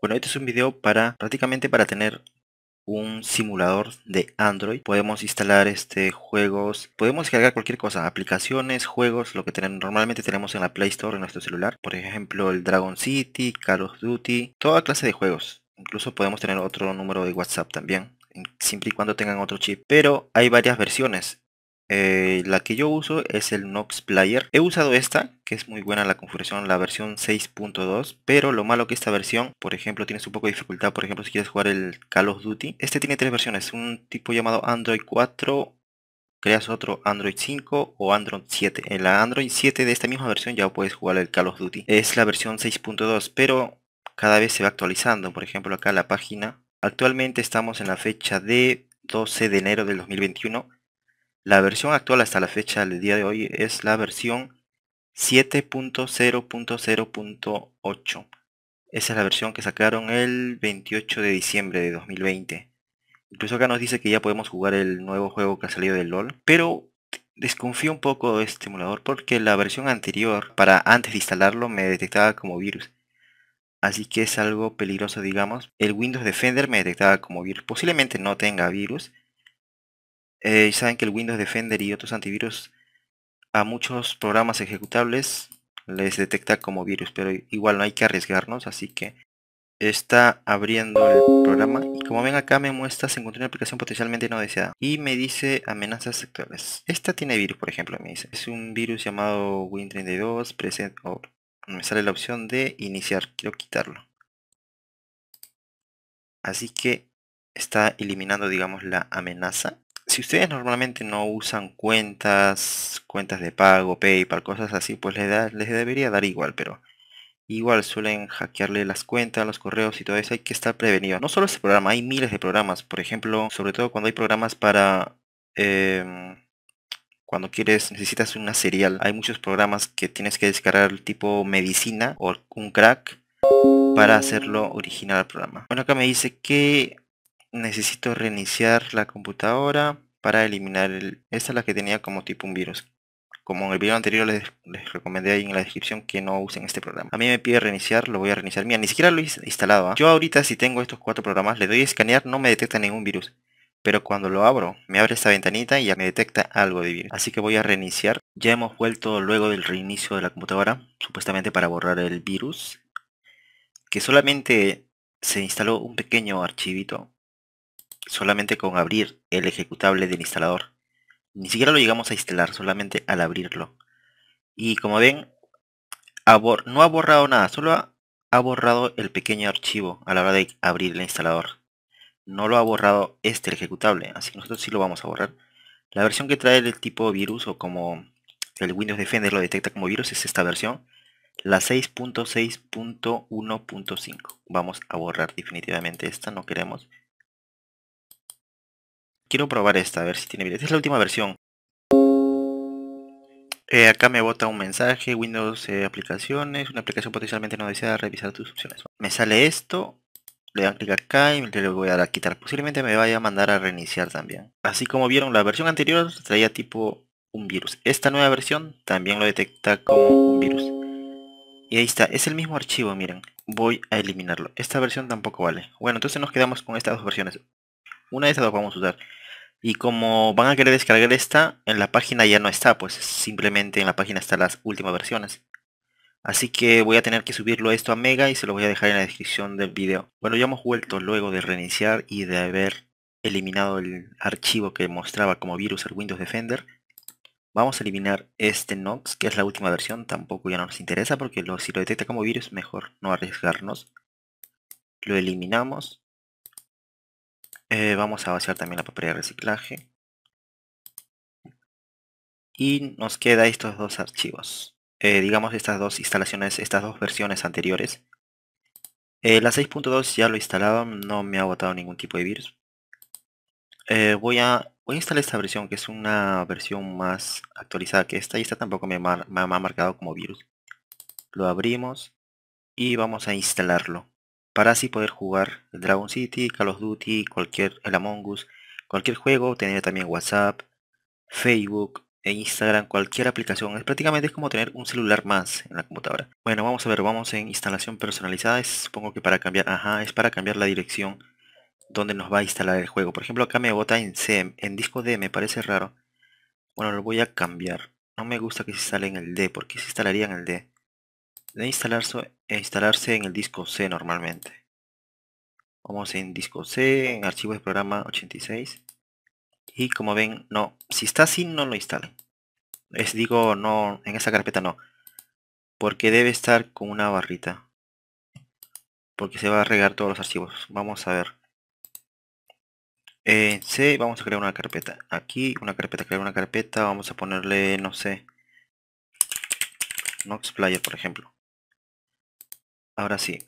Bueno, este es un video para prácticamente para tener un simulador de Android. Podemos instalar este juegos, podemos cargar cualquier cosa, aplicaciones, juegos, lo que tenemos, normalmente tenemos en la Play Store en nuestro celular. Por ejemplo, el Dragon City, Call of Duty, toda clase de juegos. Incluso podemos tener otro número de WhatsApp también, siempre y cuando tengan otro chip. Pero hay varias versiones. Eh, eh, la que yo uso es el Nox Player. He usado esta, que es muy buena la configuración, la versión 6.2, pero lo malo que esta versión, por ejemplo, tienes un poco de dificultad, por ejemplo, si quieres jugar el Call of Duty. Este tiene tres versiones, un tipo llamado Android 4, creas otro Android 5 o Android 7. En la Android 7 de esta misma versión ya puedes jugar el Call of Duty. Es la versión 6.2, pero cada vez se va actualizando. Por ejemplo, acá la página. Actualmente estamos en la fecha de 12 de enero del 2021 la versión actual hasta la fecha del día de hoy es la versión 7.0.0.8. Esa es la versión que sacaron el 28 de diciembre de 2020. Incluso acá nos dice que ya podemos jugar el nuevo juego que ha salido del LOL. Pero desconfío un poco de este emulador porque la versión anterior, para antes de instalarlo, me detectaba como virus. Así que es algo peligroso, digamos. El Windows Defender me detectaba como virus. Posiblemente no tenga virus, eh, saben que el Windows Defender y otros antivirus a muchos programas ejecutables les detecta como virus, pero igual no hay que arriesgarnos, así que está abriendo el programa y como ven acá me muestra se encontró una aplicación potencialmente no deseada y me dice amenazas actuales esta tiene virus por ejemplo me dice es un virus llamado win32 present me sale la opción de iniciar quiero quitarlo así que está eliminando digamos la amenaza si ustedes normalmente no usan cuentas, cuentas de pago, PayPal, cosas así, pues les, debería dar igual, pero igual suelen hackearle las cuentas, los correos y todo eso, hay que estar prevenido. No solo este programa, hay miles de programas, por ejemplo, sobre todo cuando hay programas para... Em, cuando quieres, necesitas una serial. Hay muchos programas que tienes que descargar tipo medicina o un crack para hacerlo original al programa. Bueno, acá me dice que necesito reiniciar la computadora para eliminar el... Esta es la que tenía como tipo un virus. Como en el video anterior les, recomendé ahí en la descripción que no usen este programa. A mí me pide reiniciar, lo voy a reiniciar. Mira, ni siquiera lo he instalado. ¿ah? Yo ahorita si tengo estos cuatro programas, le doy a escanear, no me detecta ningún virus. Pero cuando lo abro, me abre esta ventanita y ya me detecta algo de virus. Así que voy a reiniciar. Ya hemos vuelto luego del reinicio de la computadora, supuestamente para borrar el virus. Que solamente se instaló un pequeño archivito solamente con abrir el ejecutable del instalador. Ni siquiera lo llegamos a instalar, solamente al abrirlo. Y como ven, no ha borrado nada, solo ha, borrado el pequeño archivo a la hora de abrir el instalador. No lo ha borrado este ejecutable, así que nosotros sí lo vamos a borrar. La versión que trae el tipo virus o como el Windows Defender lo detecta como virus es esta versión, la 6.6.1.5. Vamos a borrar definitivamente esta, no queremos. Quiero probar esta, a ver si tiene vida. Esta es la última versión. Eh, acá me bota un mensaje, Windows eh, aplicaciones, una aplicación potencialmente no deseada, revisar tus opciones. Me sale esto, le dan clic acá y le voy a dar a quitar. Posiblemente me vaya a mandar a reiniciar también. Así como vieron, la versión anterior traía tipo un virus. Esta nueva versión también lo detecta como un virus. Y ahí está, es el mismo archivo, miren. Voy a eliminarlo. Esta versión tampoco vale. Bueno, entonces nos quedamos con estas dos versiones. Una de esas vamos a usar. Y como van a querer descargar esta, en la página ya no está, pues simplemente en la página están las últimas versiones. Así que voy a tener que subirlo esto a Mega y se lo voy a dejar en la descripción del video. Bueno, ya hemos vuelto luego de reiniciar y de haber eliminado el archivo que mostraba como virus el Windows Defender. Vamos a eliminar este Nox, que es la última versión, tampoco ya no nos interesa porque lo, si lo detecta como virus, mejor no arriesgarnos. Lo eliminamos eh, vamos a vaciar también la papelera de reciclaje. Y nos queda estos dos archivos. Eh, digamos estas dos instalaciones, estas dos versiones anteriores. Eh, la 6.2 ya lo he instalado, no me ha agotado ningún tipo de virus. voy, a, voy a instalar esta versión que es una versión más actualizada que esta y esta tampoco me ha marcado como virus. Lo abrimos y vamos a instalarlo para así poder jugar el Dragon City, Call of Duty, cualquier, el Among Us, cualquier juego, tener también WhatsApp, Facebook, e Instagram, cualquier aplicación. Es prácticamente es como tener un celular más en la computadora. Bueno, vamos a ver, vamos en instalación personalizada. Es, supongo que para cambiar, ajá, es para cambiar la dirección donde nos va a instalar el juego. Por ejemplo, acá me bota en C, en disco D, me parece raro. Bueno, lo voy a cambiar. No me gusta que se instale en el D, porque se instalaría en el D de e instalarse, en el disco C normalmente. Vamos en disco C, en archivo de programa 86. Y como ven, no, si está así no lo instalen. Les digo, no, en esa carpeta no. Porque debe estar con una barrita. Porque se va a regar todos los archivos. Vamos a ver. En C vamos a crear una carpeta. Aquí una carpeta, crear una carpeta. Vamos a ponerle, no sé. Nox Player, por ejemplo. Ahora sí.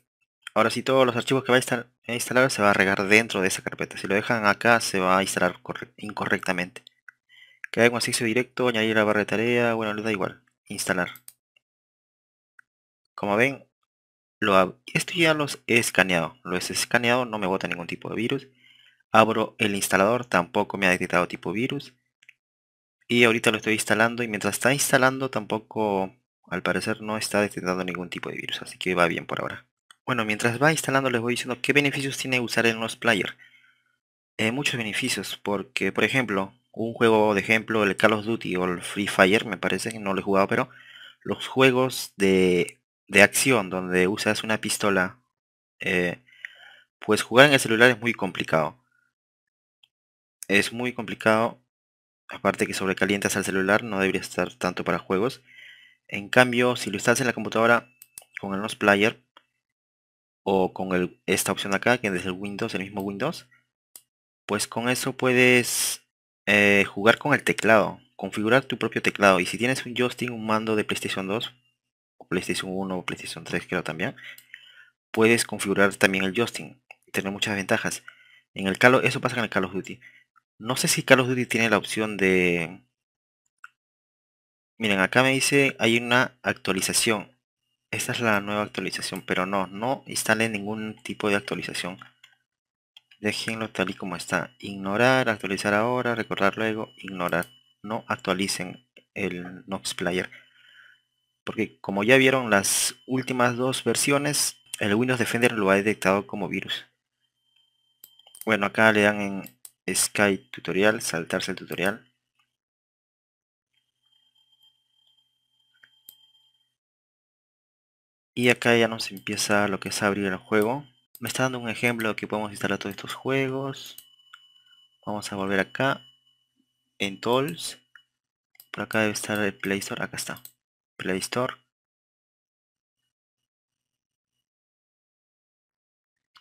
Ahora sí, todos los archivos que va a instalar se va a regar dentro de esa carpeta. Si lo dejan acá, se va a instalar incorrectamente. que un acceso directo, añadir la barra de tarea, bueno, le da igual. Instalar. Como ven, lo abro. Esto ya los he escaneado. Lo he escaneado, no me bota ningún tipo de virus. Abro el instalador, tampoco me ha detectado tipo virus. Y ahorita lo estoy instalando y mientras está instalando tampoco al parecer no está detectando ningún tipo de virus, así que va bien por ahora. Bueno, mientras va instalando les voy diciendo qué beneficios tiene usar el los Player. Eh, muchos beneficios, porque por ejemplo, un juego de ejemplo, el Call of Duty o el Free Fire, me parece, que no lo he jugado, pero los juegos de, de acción donde usas una pistola, eh, pues jugar en el celular es muy complicado. Es muy complicado, aparte que sobrecalientas al celular, no debería estar tanto para juegos. En cambio, si lo estás en la computadora con el NOS Player o con esta opción de acá, que es el Windows, el mismo Windows, pues con eso puedes eh, jugar con el teclado, configurar tu propio teclado. Y si tienes un joystick, un mando de PlayStation 2, o PlayStation 1 o PlayStation 3 creo también, puedes configurar también el joystick. Tener muchas ventajas. En el Call, eso pasa en el Call of Duty. No sé si Call of Duty tiene la opción de Miren, acá me dice hay una actualización. Esta es la nueva actualización, pero no, no instalen ningún tipo de actualización. Déjenlo tal y como está. Ignorar, actualizar ahora, recordar luego, ignorar. No actualicen el Nox Player. Porque como ya vieron las últimas dos versiones, el Windows Defender lo ha detectado como virus. Bueno, acá le dan en Sky Tutorial, saltarse el tutorial Y acá ya nos empieza lo que es abrir el juego. Me está dando un ejemplo que podemos instalar todos estos juegos. Vamos a volver acá. En Tools. Por acá debe estar el Play Store. Acá está. Play Store.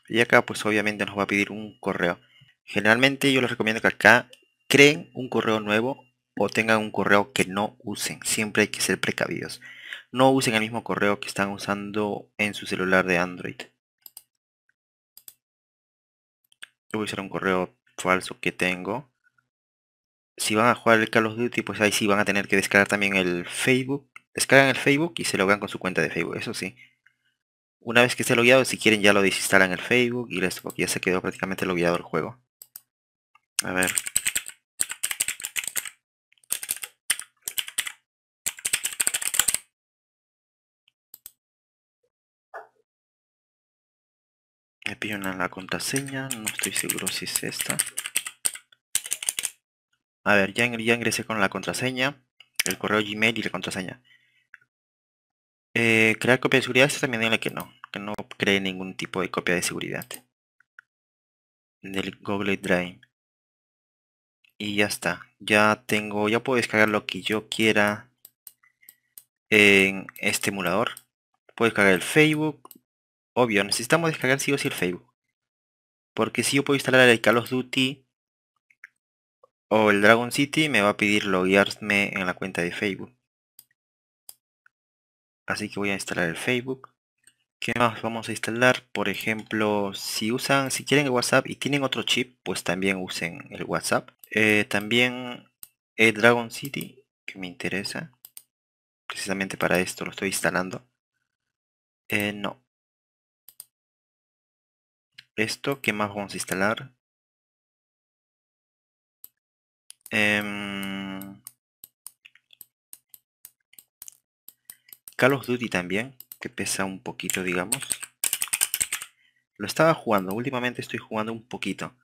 Y acá pues obviamente nos va a pedir un correo. Generalmente yo les recomiendo que acá creen un correo nuevo o tengan un correo que no usen. Siempre hay que ser precavidos no usen el mismo correo que están usando en su celular de Android. Yo voy a usar un correo falso que tengo. Si van a jugar el Call of Duty, pues ahí sí van a tener que descargar también el Facebook. Descargan el Facebook y se logan con su cuenta de Facebook, eso sí. Una vez que esté logueado, si quieren ya lo desinstalan el Facebook y ya se quedó prácticamente logueado el juego. A ver, Me una la contraseña, no estoy seguro si es esta. A ver, ya, ingresé con la contraseña, el correo Gmail y la contraseña. Eh, crear copia de seguridad, también la que no, que no cree ningún tipo de copia de seguridad. Del Google Drive. Y ya está, ya tengo, ya puedo descargar lo que yo quiera en este emulador. Puedo descargar el Facebook, obvio, necesitamos descargar sí o sí el Facebook. Porque si yo puedo instalar el Call of Duty o el Dragon City, me va a pedir loguearme en la cuenta de Facebook. Así que voy a instalar el Facebook. ¿Qué más vamos a instalar? Por ejemplo, si usan, si quieren el WhatsApp y tienen otro chip, pues también usen el WhatsApp. Eh, también el Dragon City, que me interesa. Precisamente para esto lo estoy instalando. Eh, no, esto, ¿qué más vamos a instalar? Em, Call of Duty también, que pesa un poquito, digamos. Lo estaba jugando, últimamente estoy jugando un poquito.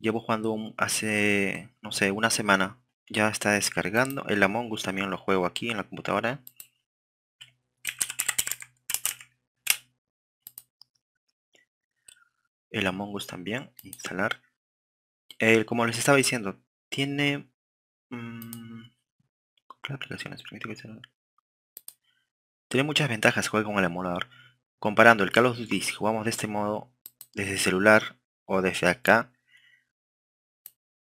Llevo jugando hace, no sé, una semana. Ya está descargando. El Among Us también lo juego aquí en la computadora. el Among Us también, instalar. como les estaba diciendo, tiene... Mm, las Tiene muchas ventajas jugar con el emulador. Comparando el Call of Duty, si jugamos de este modo, desde celular o desde acá,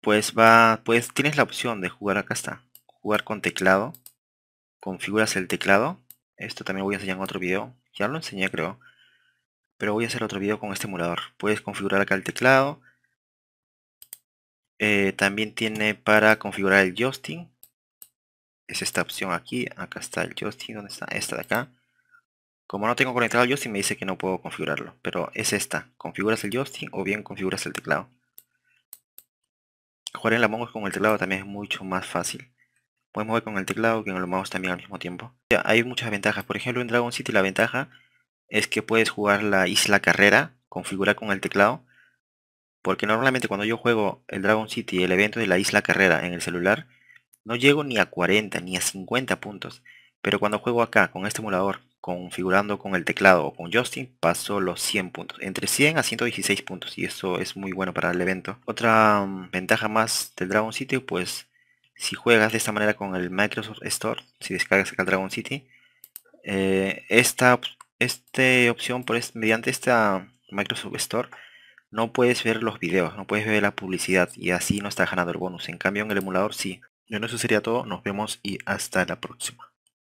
pues va, pues tienes la opción de jugar, acá está, jugar con teclado. Configuras el teclado. Esto también voy a enseñar en otro video. Ya lo enseñé creo pero voy a hacer otro video con este emulador. Puedes configurar acá el teclado. Eh, también tiene para configurar el joystick. Es esta opción aquí. Acá está el joystick. ¿Dónde está? Esta de acá. Como no tengo conectado el joystick me dice que no puedo configurarlo. Pero es esta. Configuras el joystick o bien configuras el teclado. Jugar en la mouse con el teclado también es mucho más fácil. Puedes mover con el teclado que en los mouse también al mismo tiempo. hay muchas ventajas. Por ejemplo en Dragon City la ventaja es que puedes jugar la isla carrera, configurar con el teclado. Porque normalmente cuando yo juego el Dragon City, el evento de la isla carrera en el celular, no llego ni a 40 ni a 50 puntos. Pero cuando juego acá con este emulador, configurando con el teclado o con Justin, paso los 100 puntos. Entre 100 a 116 puntos. Y eso es muy bueno para el evento. Otra mm, ventaja más del Dragon City, pues si juegas de esta manera con el Microsoft Store, si descargas acá el Dragon City, eh, esta esta opción por mediante esta Microsoft Store no puedes ver los videos, no puedes ver la publicidad y así no estás ganando el bonus. En cambio en el emulador sí. Bueno, eso sería todo. Nos vemos y hasta la próxima.